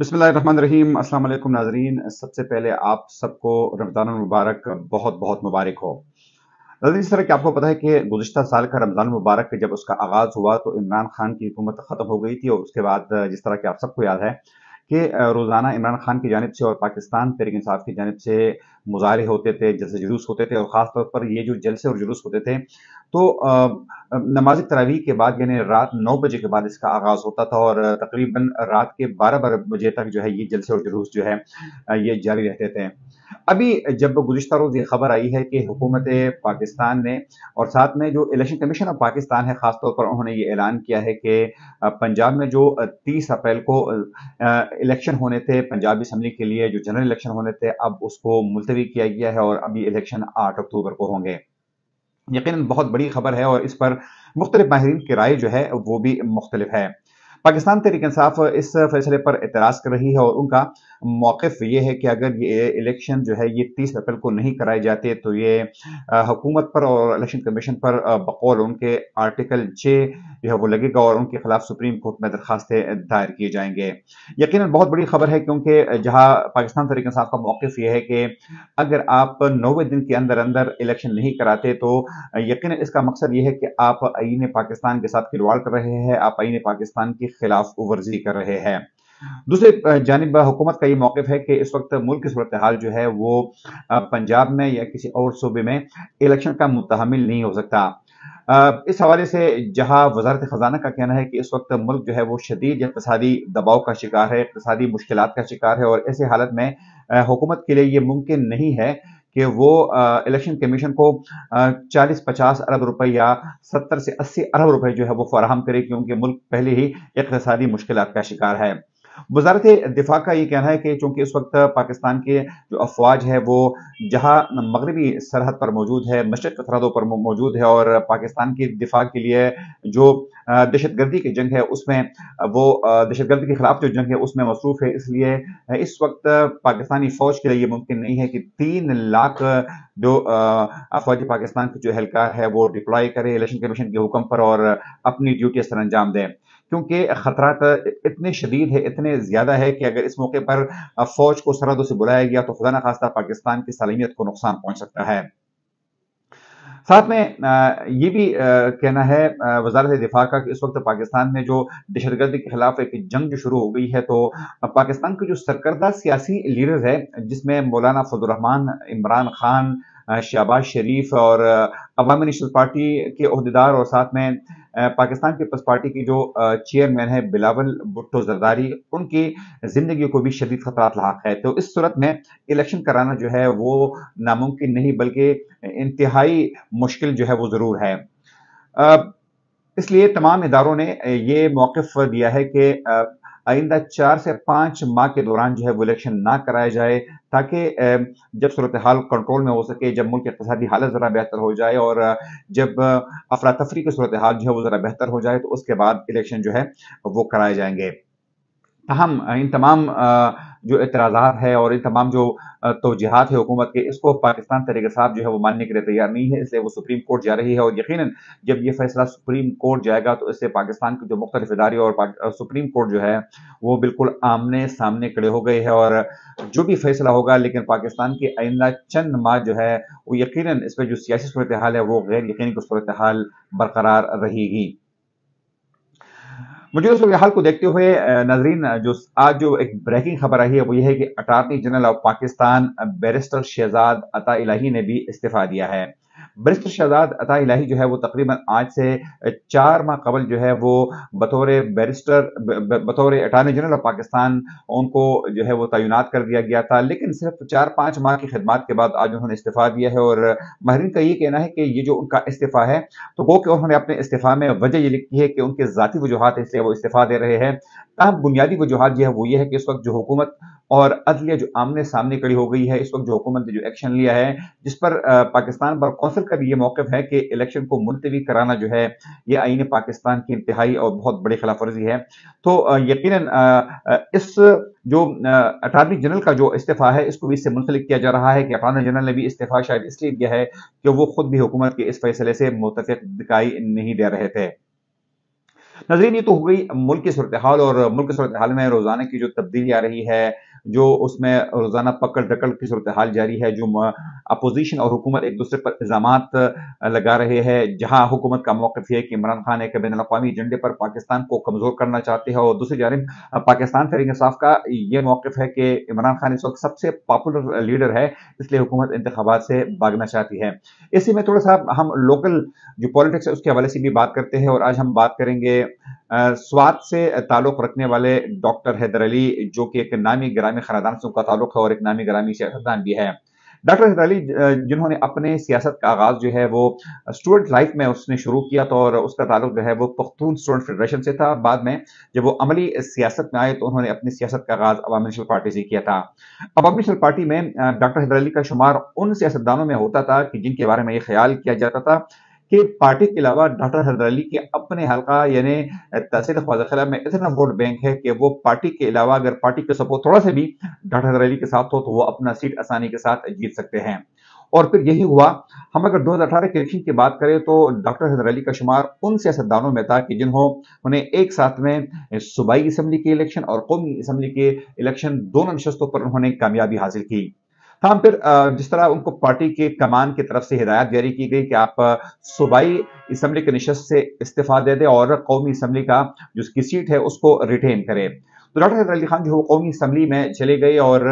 बिसमीम अस्सलाम वालेकुम नाजरीन सबसे पहले आप सबको रमज़ान मुबारक बहुत बहुत मुबारक हो नाजरीन इस तरह की आपको पता है कि गुजशत साल का रमज़ान मुबारक जब उसका आगाज़ हुआ तो इमरान खान की हुकूमत ख़त्म हो गई थी और उसके बाद जिस तरह की आप सबको याद है कि रोज़ाना इमरान खान की जानब से और पाकिस्तान तरीक इंसाफ की जानब से मुजाहरे होते थे जलसे जुलूस होते थे और ख़ास तौर पर ये जो जलसे और जुलूस होते थे तो नमाज तरावी के बाद यानी रात नौ बजे के बाद इसका आगाज़ होता था और तकरीबन रात के बारह बारह बजे तक जो है ये जलसे और जुलूस जो है ये जारी रहते थे अभी जब गुजशत रोज़ ये खबर आई है कि हुकूमत पाकिस्तान ने और साथ में जो इलेक्शन कमीशन ऑफ पाकिस्तान है ख़ासतौर पर उन्होंने ये ऐलान किया है कि पंजाब में जो तीस अप्रैल को इलेक्शन होने थे पंजाब असम्बली के लिए जो जनरल इलेक्शन होने थे अब उसको मुलतवी किया गया है और अभी इलेक्शन आठ अक्टूबर को होंगे यकीन बहुत बड़ी खबर है और इस पर मुख्तलिफ माहरीन की राय जो है वो भी मुख्तलिफ है पाकिस्तान तरीक इंसाफ इस फैसले पर एतराज़ कर रही है और उनका मौकफ ये है कि अगर ये इलेक्शन जो है ये तीस अप्रैल को नहीं कराए जाते तो ये हुकूमत पर और इलेक्शन कमीशन पर बकौल उनके आर्टिकल छः जो है वो लगेगा और उनके खिलाफ सुप्रीम कोर्ट में दरखास्तें दायर किए जाएंगे यकीन बहुत बड़ी खबर है क्योंकि जहाँ पाकिस्तान तरीक साहब का मौकफ ये है कि अगर आप नौवे दिन के अंदर अंदर इलेक्शन नहीं कराते तो यकीन इसका मकसद ये है कि आप आईन पाकिस्तान के साथ खिलवाड़ कर रहे हैं आप आईन पाकिस्तान की खिलाफ वर्जी कर रहे हैं दूसरे जानब हुकूमत का ये मौकफ है कि इस वक्त मुल्क की सूरत हाल जो है वो पंजाब में या किसी और सूबे में इलेक्शन का मुतहमिल नहीं हो सकता इस हवाले से जहां वजारत ख़जाना का कहना है कि इस वक्त मुल्क जो है वो शदीद इकतदी दबाव का शिकार है इकतदी मुश्किल का शिकार है और ऐसे हालत में हुकूमत के लिए ये मुमकिन नहीं है कि वो इलेक्शन कमीशन को चालीस पचास अरब रुपए या सत्तर से अस्सी अरब रुपए जो है वो फराहम करे क्योंकि मुल्क पहले ही इकतदी मुश्किल का शिकार है वजारत दिफा का ये कहना है कि चूंकि इस वक्त पाकिस्तान के जो अफवाज है वो जहाँ मगरबी सरहद पर मौजूद है मशरक सरहदों पर मौजूद है और पाकिस्तान के दिफा के लिए जो दहशत गर्दी की जंग है उसमें वो दहशत गर्दी के खिलाफ जो जंग है उसमें मसरूफ है इसलिए इस वक्त पाकिस्तानी फौज के लिए ये मुमकिन नहीं है कि तीन लाख जो अफवाज पाकिस्तान के जो एहलकार है वो डिप्लॉय करें इलेक्शन कमीशन के हुक्म पर और अपनी ड्यूटी सर अंजाम दें क्योंकि खतरात इतने शदीद है इतने ज़्यादा है कि अगर इस मौके पर फौज को सरहदों से बुलाया गया तो खुदा न खास्ता पाकिस्तान की सालमियत को नुकसान पहुंच सकता है साथ में ये भी कहना है वजारत दिफा का कि इस वक्त पाकिस्तान में जो दहशतगर्दी के खिलाफ एक जंग जो शुरू हो गई है तो पाकिस्तान के जो सरकर्दा सियासी लीडर्स है जिसमें मौलाना फजलरहमान इमरान खान शहबाज शरीफ और अवामी नेशनल पार्टी के अहदेदार और साथ में पाकिस्तान पीपल्स पार्टी की जो चेयरमैन है बिलावल भुट्टो जरदारी उनकी जिंदगी को भी शदीद खतरा लाक है तो इस सूरत में इलेक्शन कराना जो है वो नामुमकिन नहीं बल्कि इंतहाई मुश्किल जो है वो ज़रूर है इसलिए तमाम इदारों ने ये मौकफ दिया है कि आइंदा चार से पाँच माह के दौरान जो है वो इलेक्शन ना कराया जाए ताकि जब सूरत हाल कंट्रोल में हो सके जब मुल्क की इकतदी हालत ज़रा बेहतर हो जाए और जब अफरा तफरी की सूरत हाल जो है वो ज़रा बेहतर हो जाए तो उसके बाद इलेक्शन जो है वो कराए जाएंगे तो हम इन तमाम जो एतराज़ात है और इन तमाम जो तोजहत है हुकूमत के इसको पाकिस्तान तरीके साहब जो है वो मानने के लिए तैयार नहीं है इसलिए वो सुप्रीम कोर्ट जा रही है और यकीन जब ये फैसला सुप्रीम कोर्ट जाएगा तो इससे पाकिस्तान के जो मुख्तलिफ इदारे और सुप्रीम कोर्ट जो है वो बिल्कुल आमने सामने खड़े हो गए हैं और जो भी फैसला होगा लेकिन पाकिस्तान की आइंदा चंद माह जो है वो यकीन इस पर जो सियासी सूरत हाल है वो गैर यकीन की सूरत हाल बरकरार रहेगी मुझे उस हाल को देखते हुए नजरीन जो आज जो एक ब्रेकिंग खबर आई है वो ये है कि attorney general of Pakistan barrister Shahzad Ata Ilahi ने भी इस्तीफा दिया है बरिस्त शहजाद अता इलाही जो है वो तकरीबन आज से चार माह कबल जो है वो बतौर बैरिस्टर बतौर अटारनी जनरल ऑफ पाकिस्तान उनको जो है वो तैनात कर दिया गया था लेकिन सिर्फ चार पाँच माह की खदमात के बाद आज उन्होंने इस्तीफ़ा दिया है और माहरीन का ये कहना है कि ये जो उनका इस्तीफ़ा है तो वो कि उन्होंने अपने इस्तीफ़ा में वजह यह लिखी है कि उनके ज़ाती वजूहत इसलिए वो इस्तीफ़ा दे रहे हैं तहम बुनियादी वजूहत जो है वो ये है कि इस वक्त जो हुकूमत और अदलिया जो आमने सामने खड़ी हो गई है इस वक्त जो हुकूमत ने जो एक्शन लिया है जिस पर पाकिस्तान बार कौंसिल का भी ये मौकफ है कि इलेक्शन को मुलतवी कराना जो है ये आईन पाकिस्तान की इंतहाई और बहुत बड़ी खिलाफ वर्जी है तो यकीन इस जो अटारनी जनरल का जो इस्तीफ़ा है इसको भी इससे मुंसलिक किया जा रहा है कि अटारनी जनरल ने भी इस्तीफ़ा शायद इसलिए दिया है कि वो खुद भी हुकूमत के इस फैसले से मुतफ़ दिखाई नहीं दे रहे थे नजरिए ये तो हो गई मुल्क की सूरत हाल और मुल्क सूरत हाल में रोज़ाना की जो तब्दीली आ रही है जो उसमें रोज़ाना पकड़ डकड़ की सूरत हाल जारी है जो अपोजिशन और हुकूमत एक दूसरे पर इल्ज़ाम लगा रहे हैं जहाँ हुकूमत का मौकफ है कि इमरान खान एक बैन अवी एजेंडे पर पाकिस्तान को कमज़ोर करना चाहते हैं और दूसरी जानब पाकिस्तान तरीके साफ का ये मौकफ है कि इमरान खान इस वक्त सबसे पॉपुलर लीडर है इसलिए हुकूमत इंतबात से भागना चाहती है इसी में थोड़ा सा हम लोकल जो पॉलिटिक्स है उसके हवाले से भी बात करते हैं और आज हम बात करेंगे स्वाद से ताल्लुक़ रखने वाले डॉक्टर हैदर अली जो कि एक नामी ग्रामी ख़ानदान से उनका ताल्लुक है और एक नामी ग्रामी सियासतदान भी है डॉक्टर हैदर अली जिन्होंने अपने सियासत का आगाज़ जो है वो स्टूडेंट लाइफ में उसने शुरू किया था और उसका ताल्लुक जो है वो पख्तून स्टूडेंट फेडरेशन से था बाद में जब वो अमली सियासत में आए तो उन्होंने अपनी सियासत का आगाज़ अवामी नेशनल पार्टी से किया था अवामी नेशनल पार्टी में डॉक्टर हैदर अली का शुमार उन सियासतदानों में होता था कि जिनके बारे में ये ख्याल किया जाता था कि पार्टी के अलावा डॉक्टर हरदली के अपने हल्का यानी तहसील ख्वाजा में इतना वोट बैंक है कि वो पार्टी के अलावा अगर पार्टी के सपोर्ट थोड़ा सा भी डॉक्टर हरदली के साथ हो तो वो अपना सीट आसानी के साथ जीत सकते हैं और फिर यही हुआ हम अगर 2018 के इलेक्शन की बात करें तो डॉक्टर हैदर अली का शुमार उन सियासतदानों में था कि जिन्होंने एक साथ में सूबाई इसम्बली के इलेक्शन और कौमी असम्बली के इलेक्शन दोनों नशस्तों पर उन्होंने कामयाबी हासिल की हम हाँ, फिर जिस तरह उनको पार्टी के कमान की तरफ से हिदायत जारी की गई कि आप सूबाई इसम्बली के नशस्त से इस्तीफा दे दें और कौमी इसम्बली का जो उसकी सीट है उसको रिटेन करें तो डॉक्टर हैदर अली खान जो कौमी इसम्बली में चले गए और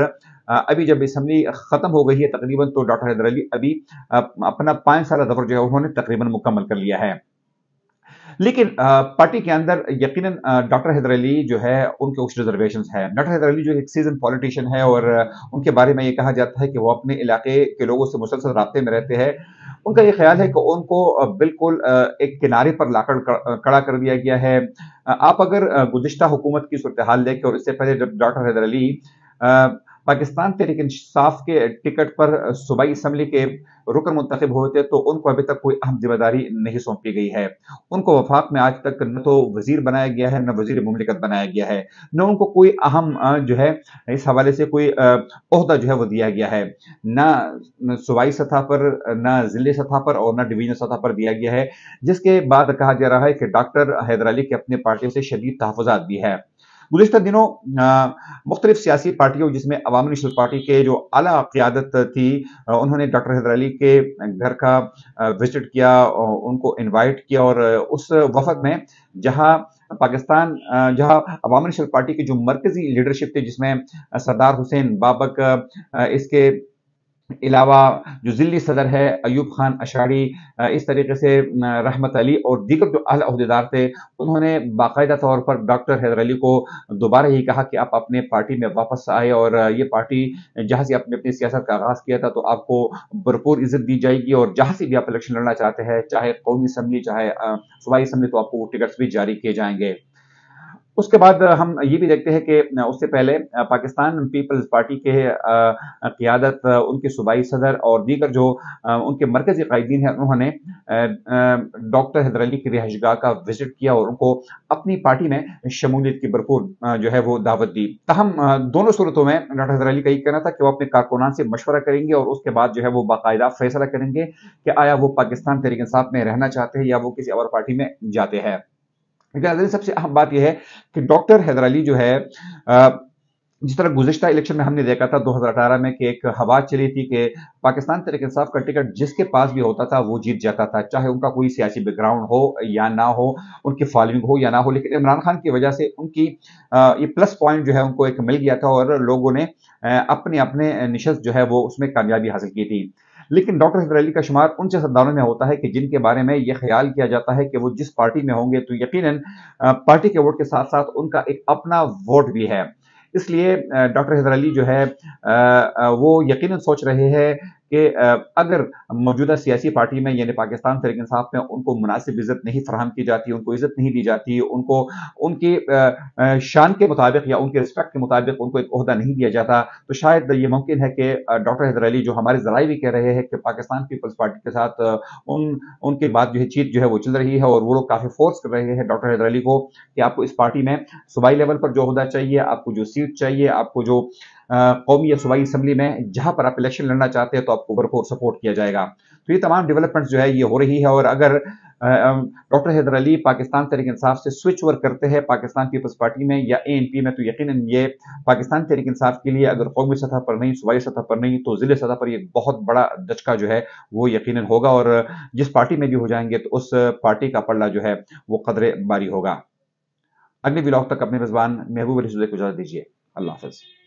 अभी जब इसम्बली ख़त्म हो गई है तकरीबन तो डॉक्टर हैदर अली अभी अपना पाँच साल दफर जो है उन्होंने तकरीबन मुकम्मल कर लिया है लेकिन पार्टी के अंदर यकीनन डॉक्टर हैदर अली जो है उनके कुछ रिजर्वेशन है डॉक्टर हैदर अली जो एक सीजन पॉलिटिशियन है और उनके बारे में ये कहा जाता है कि वो अपने इलाके के लोगों से मुसलसल रबते में रहते हैं उनका ये ख्याल है कि उनको बिल्कुल एक किनारे पर लाकर कड़ा कर दिया गया है आप अगर गुजशत हुकूमत की सूरत हाल देखें और इससे पहले जब डॉक्टर हैदर अली पाकिस्तान तहरीक इंसाफ के टिकट पर सूबाई इसम्बली के रुकन मुंतब हुए थे तो उनको अभी तक कोई अहम जिम्मेदारी नहीं सौंपी गई है उनको वफाक में आज तक न तो वजीर बनाया गया है न वजीर ममलिकत बनाया गया है न उनको कोई अहम जो है इस हवाले से कोई अहदा जो है वो दिया गया है न सूबाई सतह पर न जिले सतह पर और न डिवीजन सतह पर दिया गया है जिसके बाद कहा जा रहा है कि डॉक्टर हैदर अली के अपनी पार्टी से शदीद तहफात भी है गुजशत दिनों मुख्तलिफ सियासी पार्टियों जिसमें अवामी नेशनल पार्टी के जो अला क्यादत थी उन्होंने डॉक्टर हैदर अली के घर का विजिट किया उनको इन्वाइट किया और उस वफद में जहाँ पाकिस्तान जहाँ अवामी नेशनल पार्टी की जो मरकजी लीडरशिप थी जिसमें सरदार हुसैन बाबक इसके अलावा जो जिली सदर है अयूब खान अशाड़ी इस तरीके से रहमत अली और दीगर जो अहल अहदेदार थे उन्होंने बाकायदा तौर पर डॉक्टर हैदर अली को दोबारा ही कहा कि आप अपने पार्टी में वापस आए और ये पार्टी जहाँ से आपने अपनी सियासत का आगाज़ किया था तो आपको भरपूर इज्जत दी जाएगी और जहाँ से भी आप इलेक्शन लड़ना चाहते हैं चाहे कौमी असम्बली चाहे सूबाई असम्बली तो आपको वो टिकट्स भी जारी किए जाएंगे उसके बाद हम ये भी देखते हैं कि उससे पहले पाकिस्तान पीपल्स पार्टी के क्यादत उनके सूबाई सदर और दीगर जो उनके मरकजी कैदीन हैं उन्होंने डॉक्टर हैदर अली की रिहाइशगाह का विजिट किया और उनको अपनी पार्टी में शमूलियत की भरपूर जो है वो दावत दी तहम दोनों सूरतों में डॉक्टर हैदर अली का ये कहना था कि वो अपने कारकुनान से मशवरा करेंगे और उसके बाद जो है वो बाकायदा फैसला करेंगे कि आया वो पाकिस्तान तरीके साथ में रहना चाहते हैं या वो किसी और पार्टी में जाते हैं लेकिन सबसे अहम बात यह है कि डॉक्टर हैदर अली जो है आ, जिस तरह गुजशत इलेक्शन में हमने देखा था 2018 में कि एक हवा चली थी कि पाकिस्तान तरीके इंसाफ का टिकट जिसके पास भी होता था वो जीत जाता था चाहे उनका कोई सियासी बैकग्राउंड हो या ना हो उनकी फॉलोइंग हो या ना हो लेकिन इमरान खान की वजह से उनकी ये प्लस पॉइंट जो है उनको एक मिल गया था और लोगों ने अपने अपने निशस्त जो है वो उसमें कामयाबी हासिल की थी लेकिन डॉक्टर अली का शुमार उनसे सरदारों में होता है कि जिनके बारे में यह ख्याल किया जाता है कि वो जिस पार्टी में होंगे तो यकीन पार्टी के वोट के साथ साथ उनका एक अपना वोट भी है इसलिए डॉक्टर हैदर अली जो है वो यकीनन सोच रहे हैं कि अगर मौजूदा सियासी पार्टी में यानी पाकिस्तान तरीक इंसाफ में उनको मुनासिब इज़्ज़त नहीं फराहम की जाती उनको इज़्ज़त नहीं दी जाती उनको उनकी शान के मुताबिक या उनके रिस्पेक्ट के मुताबिक उनको एक अहदा नहीं दिया जाता तो शायद ये मुमकिन है कि डॉक्टर हैदर अली जो हमारे जराए भी कह रहे हैं कि पाकिस्तान पीपल्स पार्टी के साथ उन उनके बाद जो है चीत जो है वो चल रही है और वो लोग काफ़ी फोर्स कर रहे हैं डॉक्टर हैदर अली को कि आपको इस पार्टी में सूबाई लेवल पर जो अहदा चाहिए आपको जो सीट चाहिए आपको जो कौमी सूबाई असम्बली में जहां पर आप इलेक्शन लड़ना चाहते हैं तो आपको भरपूर सपोर्ट किया जाएगा तो ये तमाम डेवलपमेंट्स जो है ये हो रही है और अगर डॉक्टर हैदर अली पाकिस्तान तरीक इंसाफ से स्विच ओवर करते हैं पाकिस्तान पीपल्स पार्टी में या ए एन पी में तो यकीन ये पाकिस्तान तरीक इंसाफ के लिए अगर कौमी सतह पर नहीं सूबाई सतह पर नहीं तो ज़िले सतह पर एक बहुत बड़ा दचका जो है वो यकीन होगा और जिस पार्टी में भी हो जाएंगे तो उस पार्टी का पड़ला जो है वो कदरे बारी होगा अगले ब्लॉग तक अपने मेजबान महबूब अली को इजाज़त दीजिए अल्लाह हाफिज़